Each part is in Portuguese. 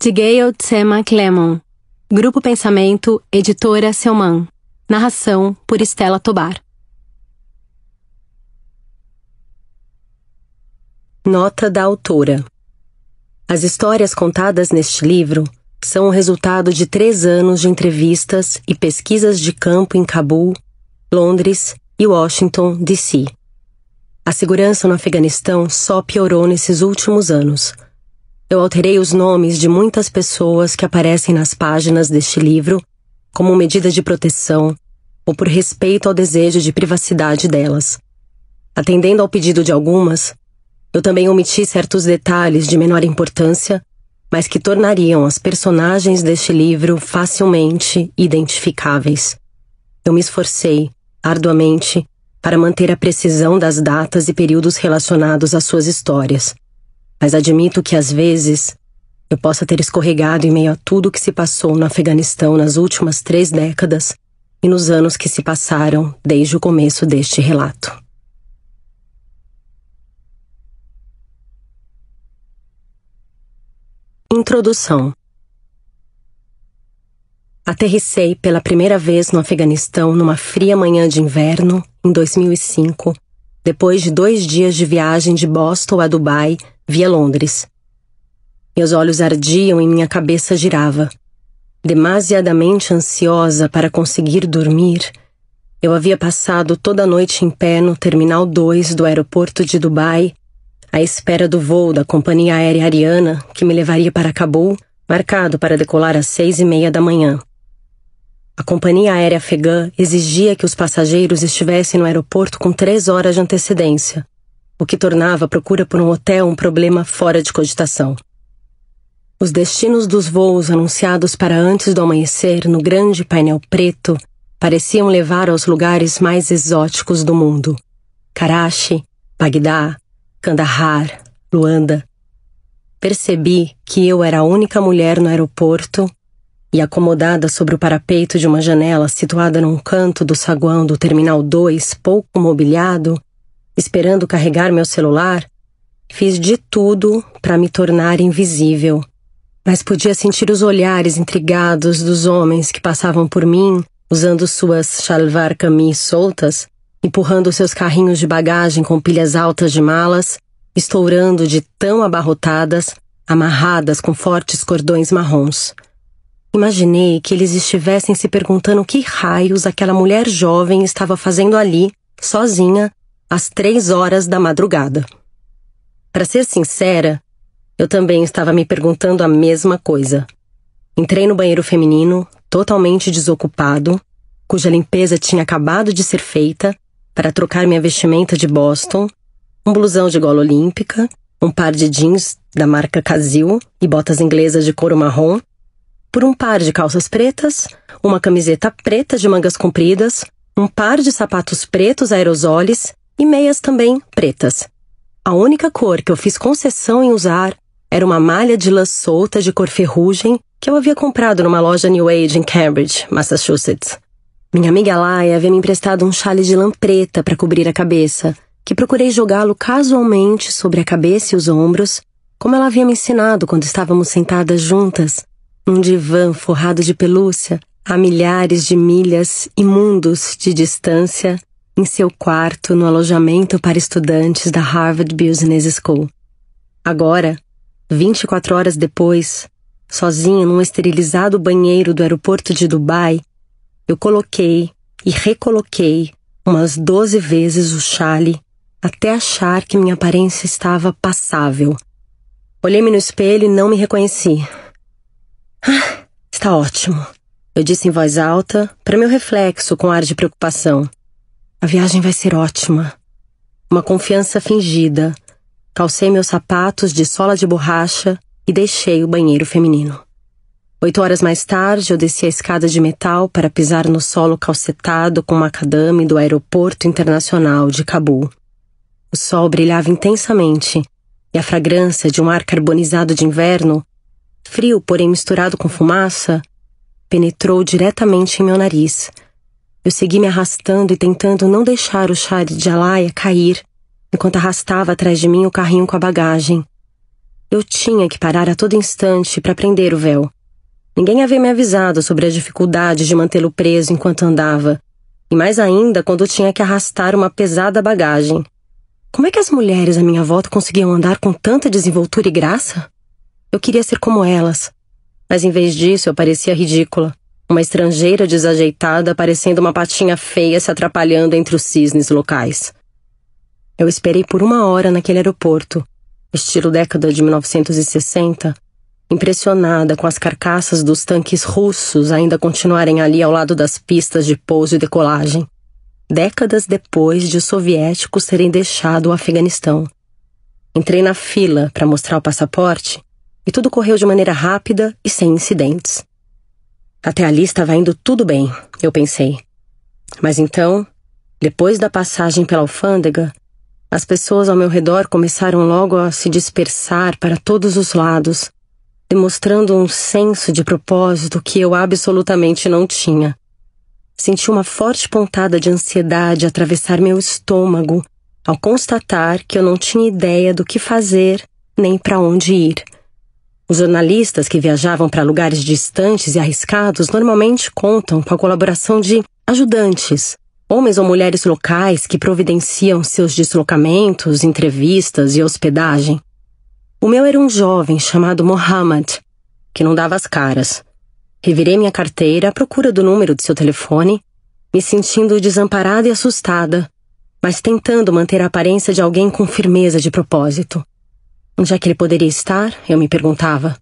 Tigale Tsema Clemon. Grupo Pensamento, Editora Selman. Narração por Estela Tobar. Nota da autora. As histórias contadas neste livro são o resultado de três anos de entrevistas e pesquisas de campo em Cabul, Londres e Washington, D.C. A segurança no Afeganistão só piorou nesses últimos anos – eu alterei os nomes de muitas pessoas que aparecem nas páginas deste livro como medida de proteção ou por respeito ao desejo de privacidade delas. Atendendo ao pedido de algumas, eu também omiti certos detalhes de menor importância, mas que tornariam as personagens deste livro facilmente identificáveis. Eu me esforcei, arduamente, para manter a precisão das datas e períodos relacionados às suas histórias mas admito que às vezes eu possa ter escorregado em meio a tudo o que se passou no Afeganistão nas últimas três décadas e nos anos que se passaram desde o começo deste relato. Introdução Aterricei pela primeira vez no Afeganistão numa fria manhã de inverno, em 2005, depois de dois dias de viagem de Boston a Dubai Via Londres. Meus olhos ardiam e minha cabeça girava. Demasiadamente ansiosa para conseguir dormir, eu havia passado toda a noite em pé no Terminal 2 do aeroporto de Dubai, à espera do voo da companhia aérea ariana que me levaria para Cabul, marcado para decolar às seis e meia da manhã. A companhia aérea Fegan exigia que os passageiros estivessem no aeroporto com três horas de antecedência, o que tornava a procura por um hotel um problema fora de cogitação. Os destinos dos voos anunciados para antes do amanhecer no grande painel preto pareciam levar aos lugares mais exóticos do mundo: Karachi, Bagdá, Kandahar, Luanda. Percebi que eu era a única mulher no aeroporto e, acomodada sobre o parapeito de uma janela situada num canto do saguão do Terminal 2 pouco mobiliado, esperando carregar meu celular, fiz de tudo para me tornar invisível. Mas podia sentir os olhares intrigados dos homens que passavam por mim, usando suas chalvar camis soltas, empurrando seus carrinhos de bagagem com pilhas altas de malas, estourando de tão abarrotadas, amarradas com fortes cordões marrons. Imaginei que eles estivessem se perguntando que raios aquela mulher jovem estava fazendo ali, sozinha, às três horas da madrugada. Para ser sincera, eu também estava me perguntando a mesma coisa. Entrei no banheiro feminino, totalmente desocupado, cuja limpeza tinha acabado de ser feita, para trocar minha vestimenta de Boston, um blusão de gola olímpica, um par de jeans da marca Casil e botas inglesas de couro marrom, por um par de calças pretas, uma camiseta preta de mangas compridas, um par de sapatos pretos aerosoles e meias também pretas. A única cor que eu fiz concessão em usar era uma malha de lã solta de cor ferrugem que eu havia comprado numa loja New Age em Cambridge, Massachusetts. Minha amiga Laia havia me emprestado um chale de lã preta para cobrir a cabeça, que procurei jogá-lo casualmente sobre a cabeça e os ombros, como ela havia me ensinado quando estávamos sentadas juntas, um divã forrado de pelúcia, a milhares de milhas e mundos de distância em seu quarto no alojamento para estudantes da Harvard Business School. Agora, 24 horas depois, sozinha num esterilizado banheiro do aeroporto de Dubai, eu coloquei e recoloquei umas 12 vezes o chale até achar que minha aparência estava passável. Olhei-me no espelho e não me reconheci. Ah, está ótimo, eu disse em voz alta, para meu reflexo com ar de preocupação. A viagem vai ser ótima. Uma confiança fingida. Calcei meus sapatos de sola de borracha e deixei o banheiro feminino. Oito horas mais tarde, eu desci a escada de metal para pisar no solo calcetado com macadame do Aeroporto Internacional de Cabul. O sol brilhava intensamente e a fragrância de um ar carbonizado de inverno, frio porém misturado com fumaça, penetrou diretamente em meu nariz eu segui me arrastando e tentando não deixar o chá de Alaia cair, enquanto arrastava atrás de mim o carrinho com a bagagem. Eu tinha que parar a todo instante para prender o véu. Ninguém havia me avisado sobre a dificuldade de mantê-lo preso enquanto andava, e mais ainda quando tinha que arrastar uma pesada bagagem. Como é que as mulheres à minha volta conseguiam andar com tanta desenvoltura e graça? Eu queria ser como elas, mas em vez disso eu parecia ridícula uma estrangeira desajeitada parecendo uma patinha feia se atrapalhando entre os cisnes locais. Eu esperei por uma hora naquele aeroporto, estilo década de 1960, impressionada com as carcaças dos tanques russos ainda continuarem ali ao lado das pistas de pouso e decolagem, décadas depois de os soviéticos terem deixado o Afeganistão. Entrei na fila para mostrar o passaporte e tudo correu de maneira rápida e sem incidentes. Até ali estava indo tudo bem, eu pensei. Mas então, depois da passagem pela alfândega, as pessoas ao meu redor começaram logo a se dispersar para todos os lados, demonstrando um senso de propósito que eu absolutamente não tinha. Senti uma forte pontada de ansiedade atravessar meu estômago ao constatar que eu não tinha ideia do que fazer nem para onde ir. Os jornalistas que viajavam para lugares distantes e arriscados normalmente contam com a colaboração de ajudantes, homens ou mulheres locais que providenciam seus deslocamentos, entrevistas e hospedagem. O meu era um jovem chamado Mohammed, que não dava as caras. Revirei minha carteira à procura do número de seu telefone, me sentindo desamparada e assustada, mas tentando manter a aparência de alguém com firmeza de propósito. Onde é que ele poderia estar? Eu me perguntava.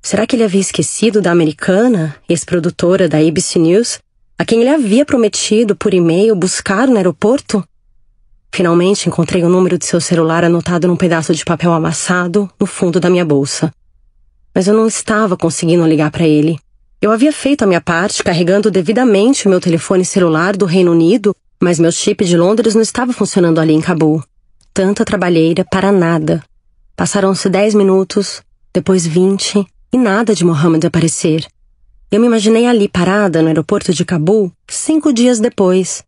Será que ele havia esquecido da americana, ex-produtora da ABC News, a quem ele havia prometido por e-mail buscar no aeroporto? Finalmente encontrei o número de seu celular anotado num pedaço de papel amassado no fundo da minha bolsa. Mas eu não estava conseguindo ligar para ele. Eu havia feito a minha parte carregando devidamente o meu telefone celular do Reino Unido, mas meu chip de Londres não estava funcionando ali em Cabul. Tanta trabalheira para nada. Passaram-se dez minutos, depois vinte, e nada de Mohammed aparecer. Eu me imaginei ali parada no aeroporto de Cabul cinco dias depois,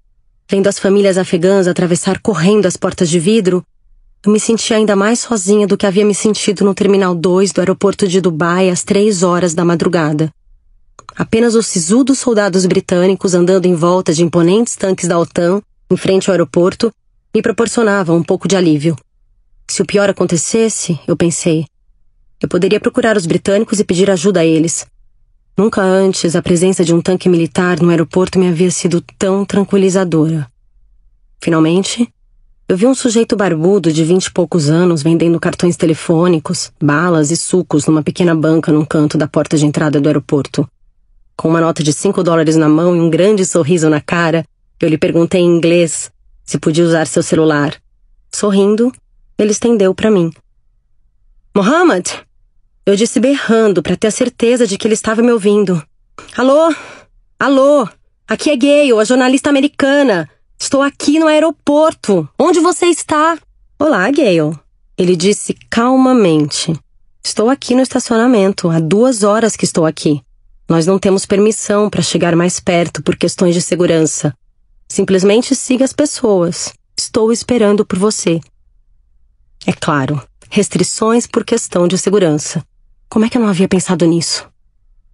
vendo as famílias afegãs atravessar correndo as portas de vidro. Eu me senti ainda mais sozinha do que havia me sentido no Terminal 2 do aeroporto de Dubai às três horas da madrugada. Apenas os sisudos soldados britânicos andando em volta de imponentes tanques da OTAN, em frente ao aeroporto, me proporcionavam um pouco de alívio. Se o pior acontecesse, eu pensei, eu poderia procurar os britânicos e pedir ajuda a eles. Nunca antes a presença de um tanque militar no aeroporto me havia sido tão tranquilizadora. Finalmente, eu vi um sujeito barbudo de vinte e poucos anos vendendo cartões telefônicos, balas e sucos numa pequena banca num canto da porta de entrada do aeroporto. Com uma nota de cinco dólares na mão e um grande sorriso na cara, eu lhe perguntei em inglês se podia usar seu celular. Sorrindo, ele estendeu para mim. Mohammed? Eu disse berrando para ter a certeza de que ele estava me ouvindo. Alô? Alô? Aqui é Gale, a jornalista americana. Estou aqui no aeroporto. Onde você está? Olá, Gale. Ele disse calmamente. Estou aqui no estacionamento. Há duas horas que estou aqui. Nós não temos permissão para chegar mais perto por questões de segurança. Simplesmente siga as pessoas. Estou esperando por você. É claro, restrições por questão de segurança. Como é que eu não havia pensado nisso?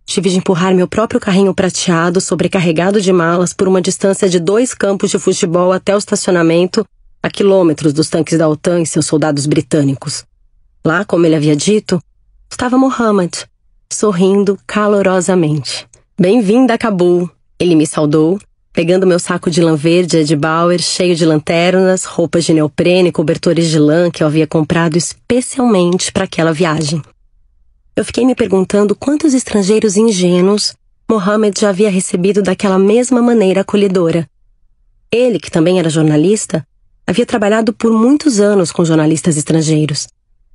Tive de empurrar meu próprio carrinho prateado, sobrecarregado de malas, por uma distância de dois campos de futebol até o estacionamento, a quilômetros dos tanques da OTAN e seus soldados britânicos. Lá, como ele havia dito, estava Mohammed, sorrindo calorosamente. Bem-vinda a Cabul, ele me saudou pegando meu saco de lã verde de Bauer, cheio de lanternas, roupas de neoprene, cobertores de lã que eu havia comprado especialmente para aquela viagem. Eu fiquei me perguntando quantos estrangeiros ingênuos Mohammed já havia recebido daquela mesma maneira acolhedora. Ele, que também era jornalista, havia trabalhado por muitos anos com jornalistas estrangeiros.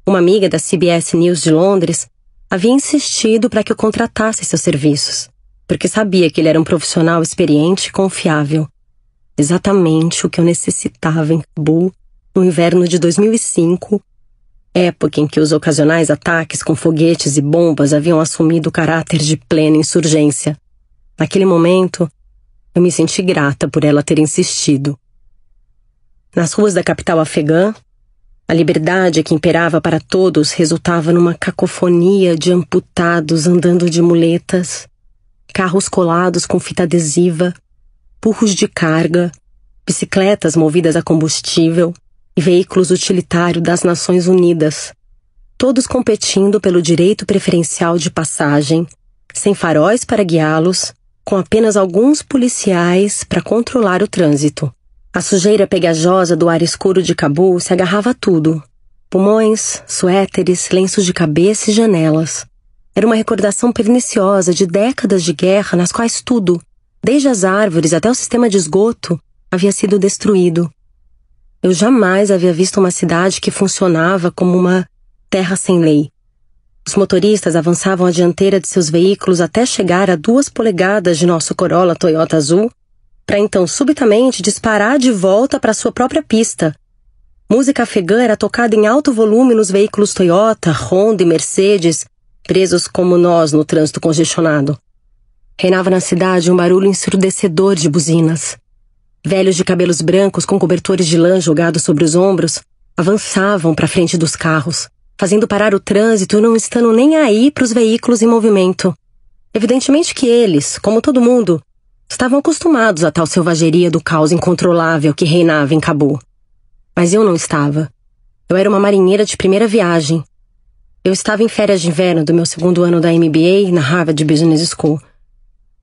Uma amiga da CBS News de Londres havia insistido para que eu contratasse seus serviços porque sabia que ele era um profissional experiente e confiável. Exatamente o que eu necessitava em Cabul no inverno de 2005, época em que os ocasionais ataques com foguetes e bombas haviam assumido o caráter de plena insurgência. Naquele momento, eu me senti grata por ela ter insistido. Nas ruas da capital afegã, a liberdade que imperava para todos resultava numa cacofonia de amputados andando de muletas, carros colados com fita adesiva, burros de carga, bicicletas movidas a combustível e veículos utilitários das Nações Unidas, todos competindo pelo direito preferencial de passagem, sem faróis para guiá-los, com apenas alguns policiais para controlar o trânsito. A sujeira pegajosa do ar escuro de Cabul se agarrava a tudo: pulmões, suéteres, lenços de cabeça e janelas. Era uma recordação perniciosa de décadas de guerra nas quais tudo, desde as árvores até o sistema de esgoto, havia sido destruído. Eu jamais havia visto uma cidade que funcionava como uma terra sem lei. Os motoristas avançavam a dianteira de seus veículos até chegar a duas polegadas de nosso Corolla Toyota Azul, para então subitamente disparar de volta para sua própria pista. Música afegã era tocada em alto volume nos veículos Toyota, Honda e Mercedes, presos como nós no trânsito congestionado. Reinava na cidade um barulho ensurdecedor de buzinas. Velhos de cabelos brancos com cobertores de lã jogados sobre os ombros avançavam para frente dos carros, fazendo parar o trânsito e não estando nem aí para os veículos em movimento. Evidentemente que eles, como todo mundo, estavam acostumados à tal selvageria do caos incontrolável que reinava em Cabo. Mas eu não estava. Eu era uma marinheira de primeira viagem, eu estava em férias de inverno do meu segundo ano da MBA na Harvard Business School.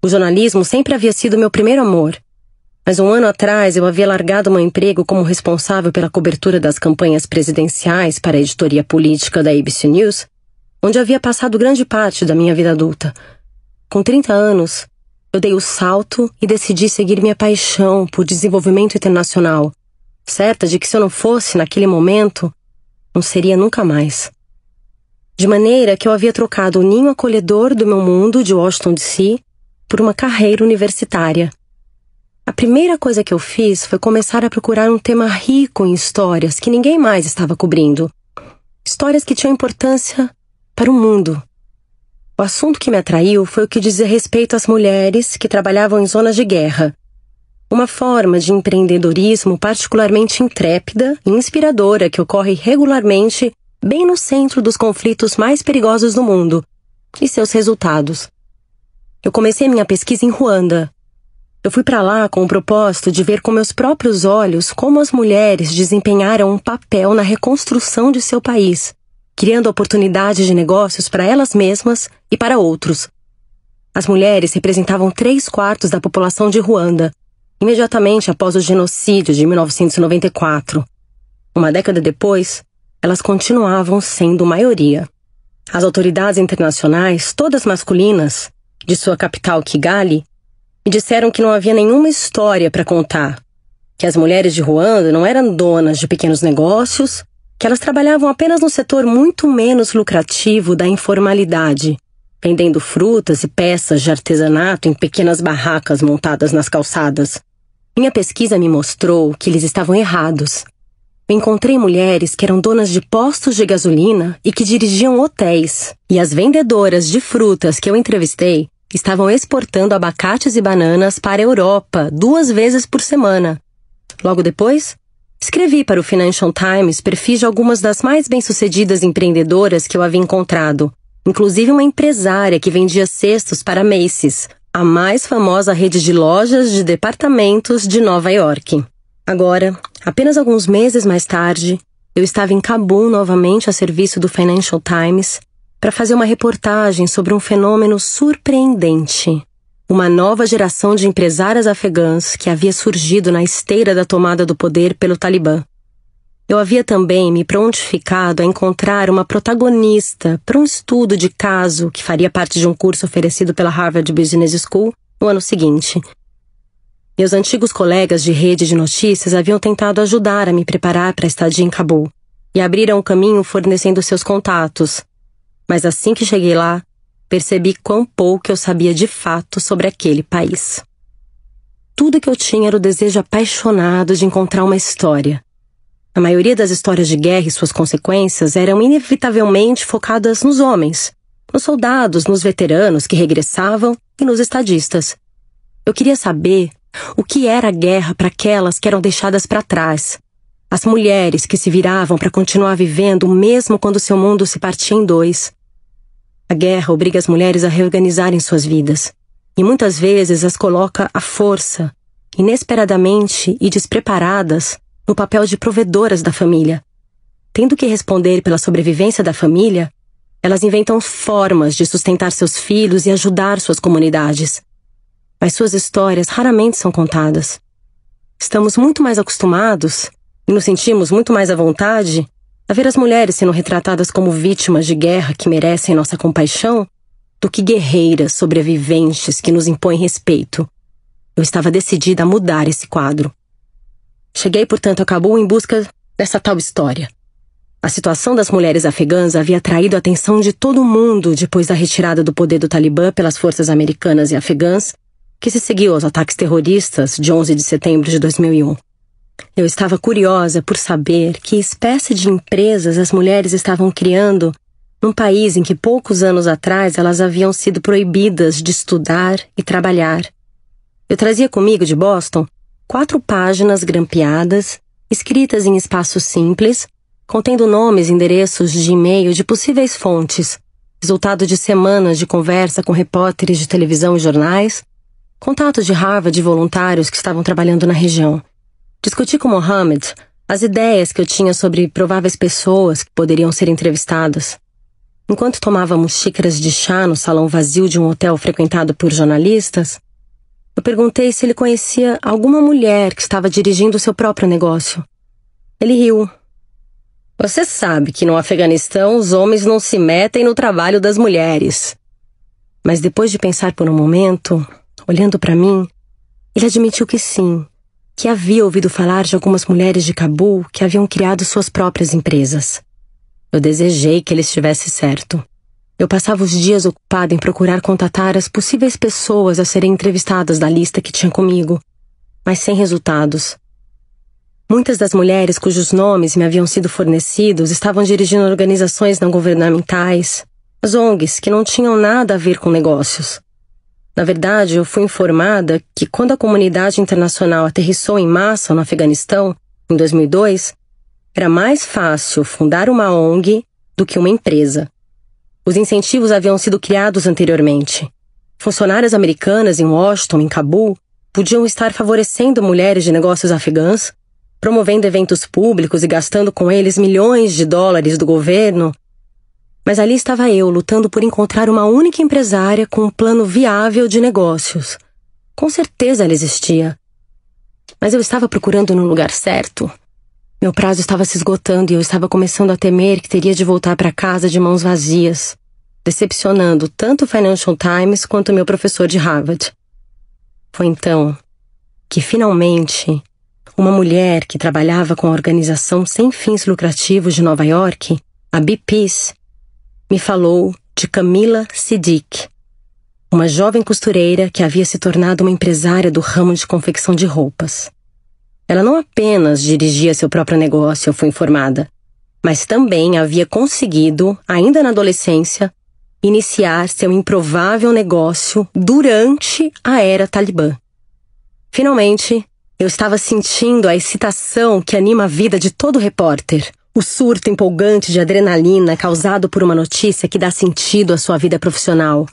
O jornalismo sempre havia sido meu primeiro amor. Mas um ano atrás eu havia largado meu emprego como responsável pela cobertura das campanhas presidenciais para a editoria política da ABC News, onde havia passado grande parte da minha vida adulta. Com 30 anos, eu dei o salto e decidi seguir minha paixão por desenvolvimento internacional, certa de que se eu não fosse naquele momento, não seria nunca mais de maneira que eu havia trocado o ninho acolhedor do meu mundo de Washington DC por uma carreira universitária. A primeira coisa que eu fiz foi começar a procurar um tema rico em histórias que ninguém mais estava cobrindo. Histórias que tinham importância para o mundo. O assunto que me atraiu foi o que dizia respeito às mulheres que trabalhavam em zonas de guerra. Uma forma de empreendedorismo particularmente intrépida e inspiradora que ocorre regularmente bem no centro dos conflitos mais perigosos do mundo e seus resultados. Eu comecei minha pesquisa em Ruanda. Eu fui para lá com o propósito de ver com meus próprios olhos como as mulheres desempenharam um papel na reconstrução de seu país, criando oportunidades de negócios para elas mesmas e para outros. As mulheres representavam três quartos da população de Ruanda, imediatamente após o genocídio de 1994. Uma década depois, elas continuavam sendo maioria. As autoridades internacionais, todas masculinas, de sua capital Kigali, me disseram que não havia nenhuma história para contar, que as mulheres de Ruanda não eram donas de pequenos negócios, que elas trabalhavam apenas no setor muito menos lucrativo da informalidade, vendendo frutas e peças de artesanato em pequenas barracas montadas nas calçadas. Minha pesquisa me mostrou que eles estavam errados Encontrei mulheres que eram donas de postos de gasolina e que dirigiam hotéis. E as vendedoras de frutas que eu entrevistei estavam exportando abacates e bananas para a Europa duas vezes por semana. Logo depois, escrevi para o Financial Times perfis de algumas das mais bem-sucedidas empreendedoras que eu havia encontrado, inclusive uma empresária que vendia cestos para Macy's, a mais famosa rede de lojas de departamentos de Nova York. Agora, apenas alguns meses mais tarde, eu estava em Cabul novamente a serviço do Financial Times para fazer uma reportagem sobre um fenômeno surpreendente. Uma nova geração de empresárias afegãs que havia surgido na esteira da tomada do poder pelo Talibã. Eu havia também me prontificado a encontrar uma protagonista para um estudo de caso que faria parte de um curso oferecido pela Harvard Business School no ano seguinte, meus antigos colegas de rede de notícias haviam tentado ajudar a me preparar para a estadia em Cabul e abriram o caminho fornecendo seus contatos. Mas assim que cheguei lá, percebi quão pouco eu sabia de fato sobre aquele país. Tudo que eu tinha era o desejo apaixonado de encontrar uma história. A maioria das histórias de guerra e suas consequências eram inevitavelmente focadas nos homens, nos soldados, nos veteranos que regressavam e nos estadistas. Eu queria saber o que era a guerra para aquelas que eram deixadas para trás? As mulheres que se viravam para continuar vivendo mesmo quando seu mundo se partia em dois. A guerra obriga as mulheres a reorganizarem suas vidas e muitas vezes as coloca à força, inesperadamente e despreparadas, no papel de provedoras da família. Tendo que responder pela sobrevivência da família, elas inventam formas de sustentar seus filhos e ajudar suas comunidades mas suas histórias raramente são contadas. Estamos muito mais acostumados, e nos sentimos muito mais à vontade, a ver as mulheres sendo retratadas como vítimas de guerra que merecem nossa compaixão, do que guerreiras sobreviventes que nos impõem respeito. Eu estava decidida a mudar esse quadro. Cheguei, portanto, a Cabo em busca dessa tal história. A situação das mulheres afegãs havia atraído a atenção de todo o mundo depois da retirada do poder do Talibã pelas forças americanas e afegãs que se seguiu aos ataques terroristas de 11 de setembro de 2001. Eu estava curiosa por saber que espécie de empresas as mulheres estavam criando num país em que poucos anos atrás elas haviam sido proibidas de estudar e trabalhar. Eu trazia comigo de Boston quatro páginas grampeadas, escritas em espaço simples, contendo nomes e endereços de e-mail de possíveis fontes, resultado de semanas de conversa com repórteres de televisão e jornais, contatos de Harvard de voluntários que estavam trabalhando na região. Discuti com Mohammed as ideias que eu tinha sobre prováveis pessoas que poderiam ser entrevistadas. Enquanto tomávamos xícaras de chá no salão vazio de um hotel frequentado por jornalistas, eu perguntei se ele conhecia alguma mulher que estava dirigindo seu próprio negócio. Ele riu. Você sabe que no Afeganistão os homens não se metem no trabalho das mulheres. Mas depois de pensar por um momento, Olhando para mim, ele admitiu que sim, que havia ouvido falar de algumas mulheres de Cabul que haviam criado suas próprias empresas. Eu desejei que ele estivesse certo. Eu passava os dias ocupada em procurar contatar as possíveis pessoas a serem entrevistadas da lista que tinha comigo, mas sem resultados. Muitas das mulheres cujos nomes me haviam sido fornecidos estavam dirigindo organizações não governamentais, as ONGs que não tinham nada a ver com negócios. Na verdade, eu fui informada que quando a comunidade internacional aterrissou em massa no Afeganistão, em 2002, era mais fácil fundar uma ONG do que uma empresa. Os incentivos haviam sido criados anteriormente. Funcionárias americanas em Washington, em Cabul, podiam estar favorecendo mulheres de negócios afegãs, promovendo eventos públicos e gastando com eles milhões de dólares do governo mas ali estava eu, lutando por encontrar uma única empresária com um plano viável de negócios. Com certeza ela existia. Mas eu estava procurando no lugar certo. Meu prazo estava se esgotando e eu estava começando a temer que teria de voltar para casa de mãos vazias, decepcionando tanto o Financial Times quanto meu professor de Harvard. Foi então que, finalmente, uma mulher que trabalhava com a organização sem fins lucrativos de Nova York, a BPs, me falou de Camila Siddick, uma jovem costureira que havia se tornado uma empresária do ramo de confecção de roupas. Ela não apenas dirigia seu próprio negócio, foi informada, mas também havia conseguido, ainda na adolescência, iniciar seu improvável negócio durante a era Talibã. Finalmente, eu estava sentindo a excitação que anima a vida de todo repórter. O surto empolgante de adrenalina causado por uma notícia que dá sentido à sua vida profissional.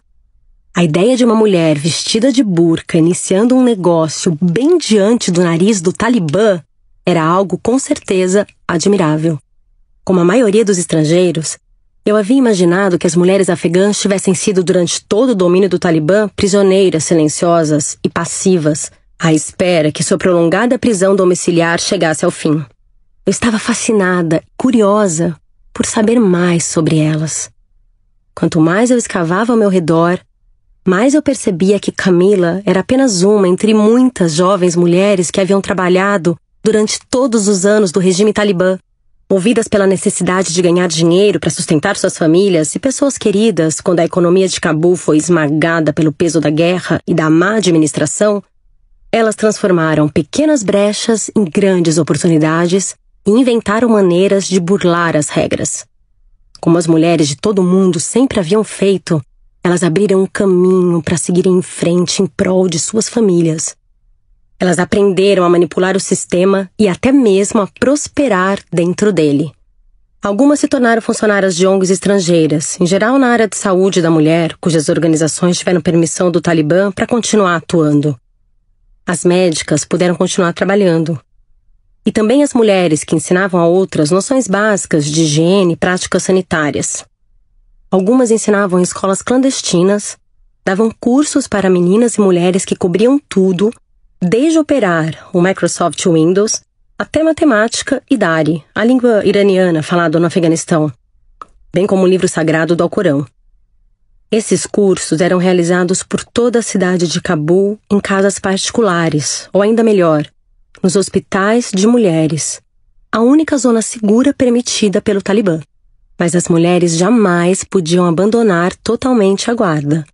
A ideia de uma mulher vestida de burca iniciando um negócio bem diante do nariz do Talibã era algo com certeza admirável. Como a maioria dos estrangeiros, eu havia imaginado que as mulheres afegãs tivessem sido durante todo o domínio do Talibã prisioneiras silenciosas e passivas, à espera que sua prolongada prisão domiciliar chegasse ao fim. Eu estava fascinada, curiosa, por saber mais sobre elas. Quanto mais eu escavava ao meu redor, mais eu percebia que Camila era apenas uma entre muitas jovens mulheres que haviam trabalhado durante todos os anos do regime talibã, movidas pela necessidade de ganhar dinheiro para sustentar suas famílias e pessoas queridas quando a economia de Cabul foi esmagada pelo peso da guerra e da má administração, elas transformaram pequenas brechas em grandes oportunidades e inventaram maneiras de burlar as regras. Como as mulheres de todo mundo sempre haviam feito, elas abriram um caminho para seguirem em frente em prol de suas famílias. Elas aprenderam a manipular o sistema e até mesmo a prosperar dentro dele. Algumas se tornaram funcionárias de ONGs estrangeiras, em geral na área de saúde da mulher, cujas organizações tiveram permissão do Talibã para continuar atuando. As médicas puderam continuar trabalhando, e também as mulheres que ensinavam a outras noções básicas de higiene e práticas sanitárias. Algumas ensinavam em escolas clandestinas, davam cursos para meninas e mulheres que cobriam tudo, desde operar o Microsoft Windows até matemática e Dari, a língua iraniana falada no Afeganistão, bem como o livro sagrado do Alcorão. Esses cursos eram realizados por toda a cidade de Cabul em casas particulares, ou ainda melhor, nos hospitais de mulheres, a única zona segura permitida pelo Talibã. Mas as mulheres jamais podiam abandonar totalmente a guarda.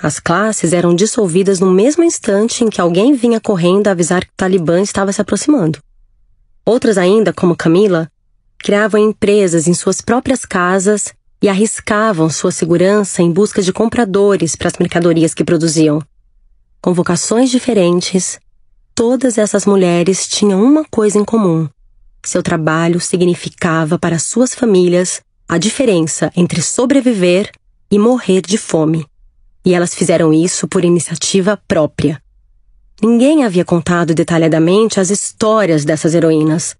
As classes eram dissolvidas no mesmo instante em que alguém vinha correndo avisar que o Talibã estava se aproximando. Outras ainda, como Camila, criavam empresas em suas próprias casas e arriscavam sua segurança em busca de compradores para as mercadorias que produziam. Convocações diferentes, Todas essas mulheres tinham uma coisa em comum. Seu trabalho significava para suas famílias a diferença entre sobreviver e morrer de fome. E elas fizeram isso por iniciativa própria. Ninguém havia contado detalhadamente as histórias dessas heroínas.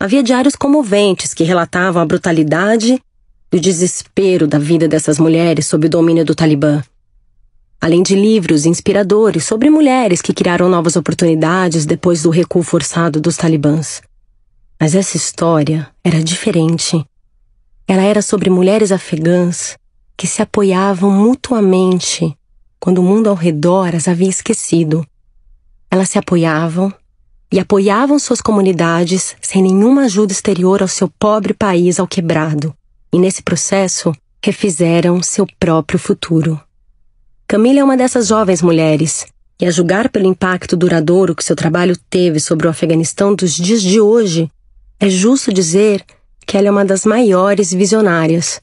Havia diários comoventes que relatavam a brutalidade e o desespero da vida dessas mulheres sob o domínio do Talibã além de livros inspiradores sobre mulheres que criaram novas oportunidades depois do recuo forçado dos talibãs. Mas essa história era diferente. Ela era sobre mulheres afegãs que se apoiavam mutuamente quando o mundo ao redor as havia esquecido. Elas se apoiavam e apoiavam suas comunidades sem nenhuma ajuda exterior ao seu pobre país ao quebrado, e nesse processo refizeram seu próprio futuro. Camila é uma dessas jovens mulheres, e a julgar pelo impacto duradouro que seu trabalho teve sobre o Afeganistão dos dias de hoje, é justo dizer que ela é uma das maiores visionárias.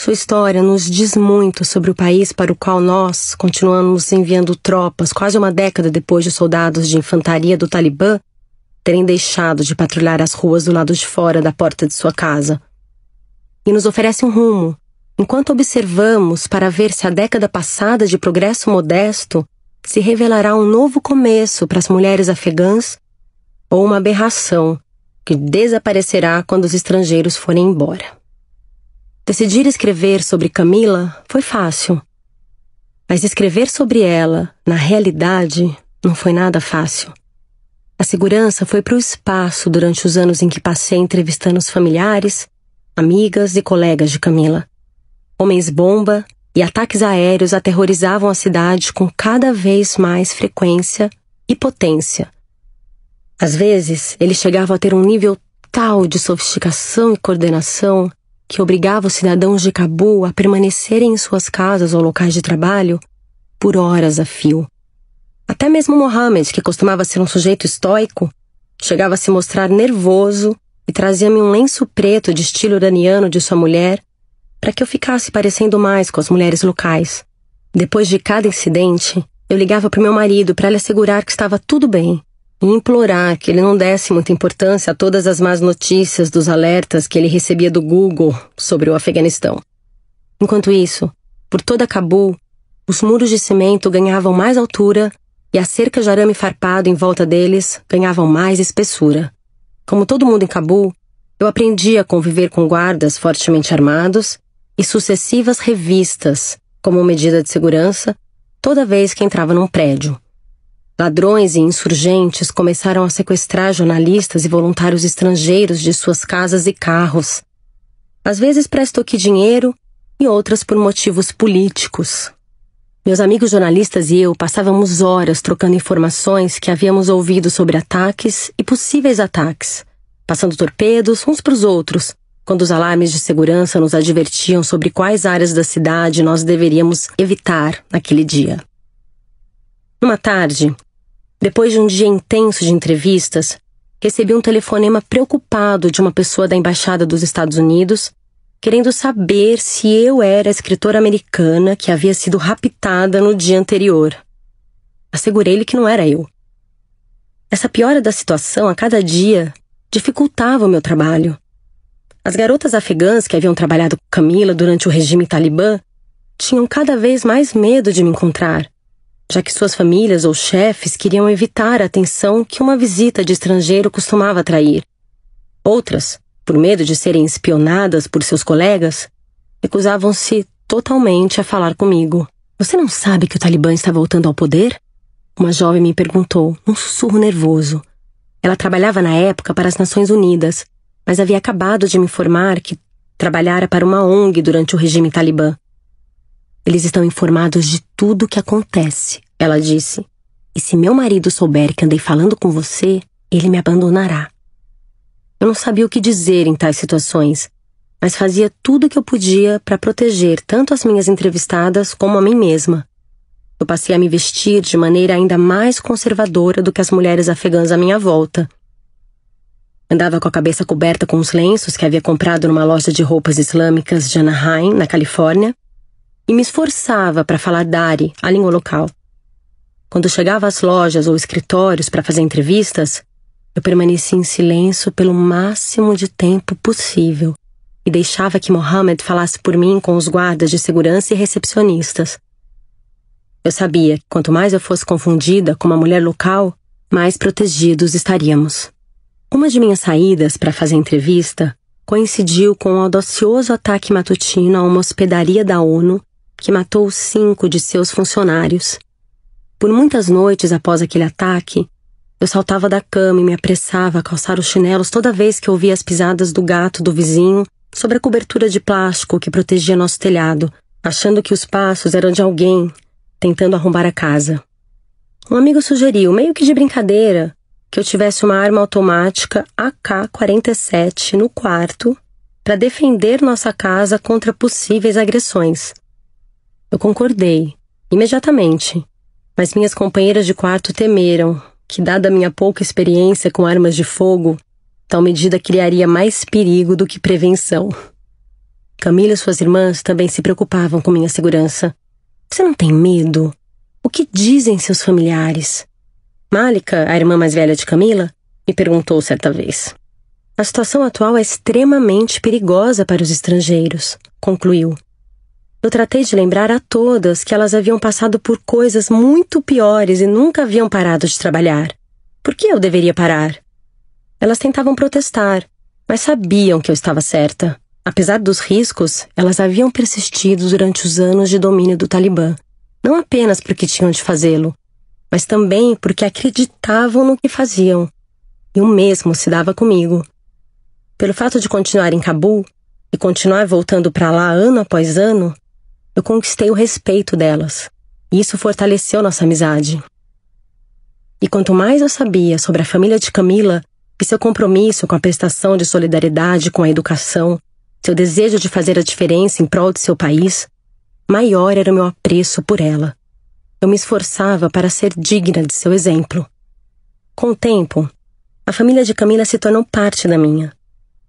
Sua história nos diz muito sobre o país para o qual nós continuamos enviando tropas quase uma década depois de soldados de infantaria do Talibã terem deixado de patrulhar as ruas do lado de fora da porta de sua casa. E nos oferece um rumo, Enquanto observamos para ver se a década passada de progresso modesto se revelará um novo começo para as mulheres afegãs ou uma aberração que desaparecerá quando os estrangeiros forem embora. Decidir escrever sobre Camila foi fácil, mas escrever sobre ela, na realidade, não foi nada fácil. A segurança foi para o espaço durante os anos em que passei entrevistando os familiares, amigas e colegas de Camila. Homens-bomba e ataques aéreos aterrorizavam a cidade com cada vez mais frequência e potência. Às vezes, ele chegava a ter um nível tal de sofisticação e coordenação que obrigava os cidadãos de Cabu a permanecerem em suas casas ou locais de trabalho por horas a fio. Até mesmo Mohammed, que costumava ser um sujeito estoico, chegava a se mostrar nervoso e trazia-me um lenço preto de estilo iraniano de sua mulher para que eu ficasse parecendo mais com as mulheres locais. Depois de cada incidente, eu ligava para meu marido para lhe assegurar que estava tudo bem e implorar que ele não desse muita importância a todas as más notícias dos alertas que ele recebia do Google sobre o Afeganistão. Enquanto isso, por toda Cabul, os muros de cimento ganhavam mais altura e a cerca de arame farpado em volta deles ganhavam mais espessura. Como todo mundo em Cabul, eu aprendi a conviver com guardas fortemente armados e sucessivas revistas, como medida de segurança, toda vez que entrava num prédio. Ladrões e insurgentes começaram a sequestrar jornalistas e voluntários estrangeiros de suas casas e carros. Às vezes presto aqui dinheiro e outras por motivos políticos. Meus amigos jornalistas e eu passávamos horas trocando informações que havíamos ouvido sobre ataques e possíveis ataques, passando torpedos uns para os outros, quando os alarmes de segurança nos advertiam sobre quais áreas da cidade nós deveríamos evitar naquele dia. Numa tarde, depois de um dia intenso de entrevistas, recebi um telefonema preocupado de uma pessoa da Embaixada dos Estados Unidos, querendo saber se eu era a escritora americana que havia sido raptada no dia anterior. Assegurei-lhe que não era eu. Essa piora da situação a cada dia dificultava o meu trabalho. As garotas afegãs que haviam trabalhado com Camila durante o regime talibã tinham cada vez mais medo de me encontrar, já que suas famílias ou chefes queriam evitar a atenção que uma visita de estrangeiro costumava atrair. Outras, por medo de serem espionadas por seus colegas, recusavam-se totalmente a falar comigo. Você não sabe que o Talibã está voltando ao poder? Uma jovem me perguntou, num sussurro nervoso. Ela trabalhava na época para as Nações Unidas mas havia acabado de me informar que trabalhara para uma ONG durante o regime talibã. Eles estão informados de tudo o que acontece, ela disse. E se meu marido souber que andei falando com você, ele me abandonará. Eu não sabia o que dizer em tais situações, mas fazia tudo o que eu podia para proteger tanto as minhas entrevistadas como a mim mesma. Eu passei a me vestir de maneira ainda mais conservadora do que as mulheres afegãs à minha volta, Andava com a cabeça coberta com os lenços que havia comprado numa loja de roupas islâmicas de Anaheim, na Califórnia, e me esforçava para falar Dari, a língua local. Quando chegava às lojas ou escritórios para fazer entrevistas, eu permanecia em silêncio pelo máximo de tempo possível e deixava que Mohammed falasse por mim com os guardas de segurança e recepcionistas. Eu sabia que quanto mais eu fosse confundida com uma mulher local, mais protegidos estaríamos. Uma de minhas saídas para fazer entrevista coincidiu com o um audacioso ataque matutino a uma hospedaria da ONU que matou cinco de seus funcionários. Por muitas noites após aquele ataque, eu saltava da cama e me apressava a calçar os chinelos toda vez que ouvia as pisadas do gato do vizinho sobre a cobertura de plástico que protegia nosso telhado, achando que os passos eram de alguém tentando arrombar a casa. Um amigo sugeriu, meio que de brincadeira, que eu tivesse uma arma automática AK-47 no quarto para defender nossa casa contra possíveis agressões. Eu concordei, imediatamente, mas minhas companheiras de quarto temeram que, dada minha pouca experiência com armas de fogo, tal medida criaria mais perigo do que prevenção. Camila e suas irmãs também se preocupavam com minha segurança. Você não tem medo? O que dizem seus familiares? Malika, a irmã mais velha de Camila, me perguntou certa vez. A situação atual é extremamente perigosa para os estrangeiros, concluiu. Eu tratei de lembrar a todas que elas haviam passado por coisas muito piores e nunca haviam parado de trabalhar. Por que eu deveria parar? Elas tentavam protestar, mas sabiam que eu estava certa. Apesar dos riscos, elas haviam persistido durante os anos de domínio do Talibã, não apenas porque tinham de fazê-lo, mas também porque acreditavam no que faziam. E o mesmo se dava comigo. Pelo fato de continuar em Cabul e continuar voltando para lá ano após ano, eu conquistei o respeito delas. E isso fortaleceu nossa amizade. E quanto mais eu sabia sobre a família de Camila e seu compromisso com a prestação de solidariedade com a educação, seu desejo de fazer a diferença em prol de seu país, maior era o meu apreço por ela. Eu me esforçava para ser digna de seu exemplo. Com o tempo, a família de Camila se tornou parte da minha.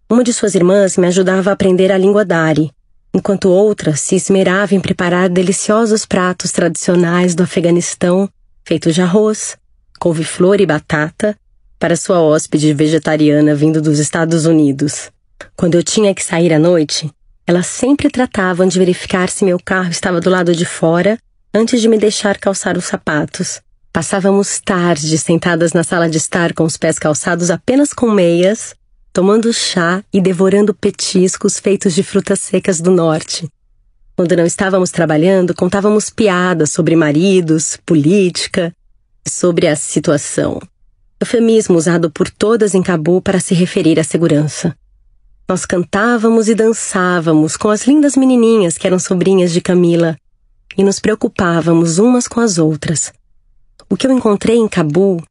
Uma de suas irmãs me ajudava a aprender a língua Dari, enquanto outra se esmerava em preparar deliciosos pratos tradicionais do Afeganistão, feitos de arroz, couve-flor e batata, para sua hóspede vegetariana vindo dos Estados Unidos. Quando eu tinha que sair à noite, elas sempre tratavam de verificar se meu carro estava do lado de fora antes de me deixar calçar os sapatos. Passávamos tarde sentadas na sala de estar com os pés calçados apenas com meias, tomando chá e devorando petiscos feitos de frutas secas do norte. Quando não estávamos trabalhando, contávamos piadas sobre maridos, política, sobre a situação. Eufemismo usado por todas em Cabu para se referir à segurança. Nós cantávamos e dançávamos com as lindas menininhas que eram sobrinhas de Camila e nos preocupávamos umas com as outras. O que eu encontrei em Cabul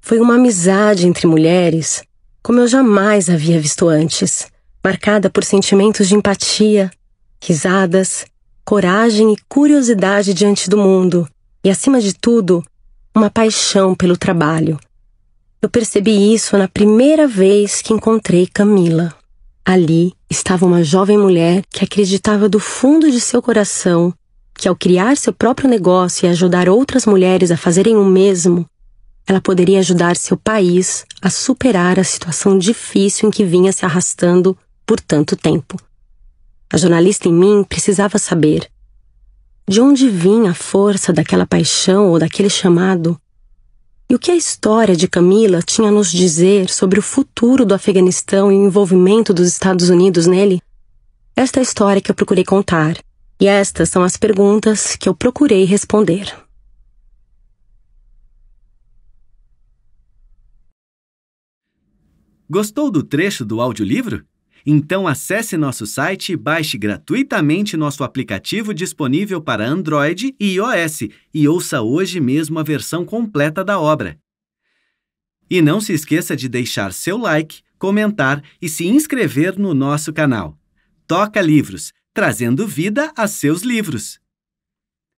foi uma amizade entre mulheres como eu jamais havia visto antes, marcada por sentimentos de empatia, risadas, coragem e curiosidade diante do mundo, e acima de tudo, uma paixão pelo trabalho. Eu percebi isso na primeira vez que encontrei Camila. Ali estava uma jovem mulher que acreditava do fundo de seu coração que ao criar seu próprio negócio e ajudar outras mulheres a fazerem o mesmo, ela poderia ajudar seu país a superar a situação difícil em que vinha se arrastando por tanto tempo. A jornalista em mim precisava saber de onde vinha a força daquela paixão ou daquele chamado e o que a história de Camila tinha a nos dizer sobre o futuro do Afeganistão e o envolvimento dos Estados Unidos nele. Esta é a história que eu procurei contar e estas são as perguntas que eu procurei responder. Gostou do trecho do audiolivro? Então acesse nosso site e baixe gratuitamente nosso aplicativo disponível para Android e iOS e ouça hoje mesmo a versão completa da obra. E não se esqueça de deixar seu like, comentar e se inscrever no nosso canal. Toca Livros! trazendo vida a seus livros.